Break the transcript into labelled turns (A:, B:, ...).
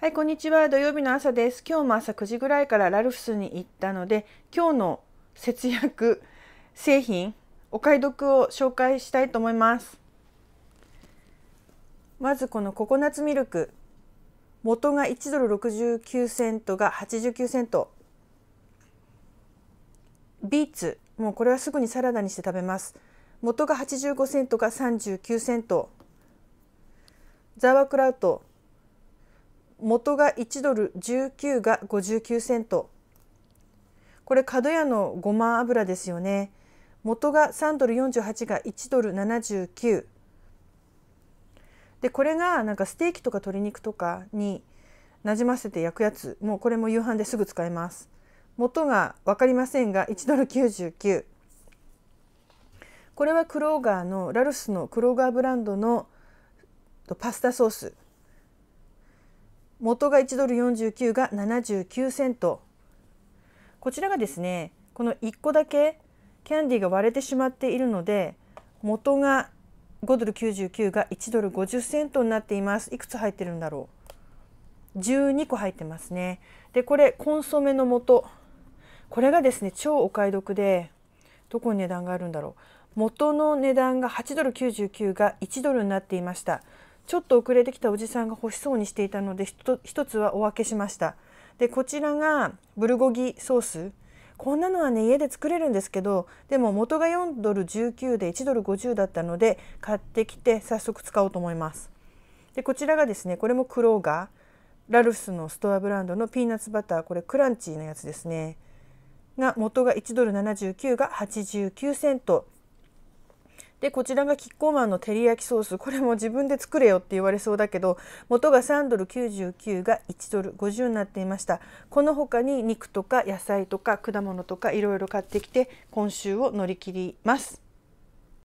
A: はい、こんにちは。土曜日の朝です。今日も朝9時ぐらいからラルフスに行ったので、今日の節約製品、お買い得を紹介したいと思います。まずこのココナッツミルク。元が1ドル69セントが89セント。ビーツ。もうこれはすぐにサラダにして食べます。元が85セントが39セント。ザワークラウト。元が1ドル19が59セントこれ角屋のごま油ですよね元が3ドル48が1ドル79でこれがなんかステーキとか鶏肉とかになじませて焼くやつもうこれも夕飯ですぐ使えます元が分かりませんが1ドル99これはクローガーのラルスのクローガーブランドのパスタソース元が1ドル49が79セントこちらがですねこの1個だけキャンディーが割れてしまっているので元が5ドル99が1ドル50セントになっていますいくつ入ってるんだろう12個入ってますねでこれコンソメの元これがですね超お買い得でどこに値段があるんだろう元の値段が8ドル99が1ドルになっていましたちょっと遅れてきたおじさんが欲しそうにしていたので一つはお分けしましたでこちらがブルゴギソースこんなのはね家で作れるんですけどでも元が4ドル19で1ドル50だったので買ってきて早速使おうと思いますでこちらがですねこれもクローガーラルフスのストアブランドのピーナッツバターこれクランチのやつですねが元が1ドル79が89セントでこちらがキッコーマンの照り焼きソースこれも自分で作れよって言われそうだけど元が3ドル99が1ドル50になっていましたこの他に肉とか野菜とか果物とかいろいろ買ってきて今週を乗り切ります。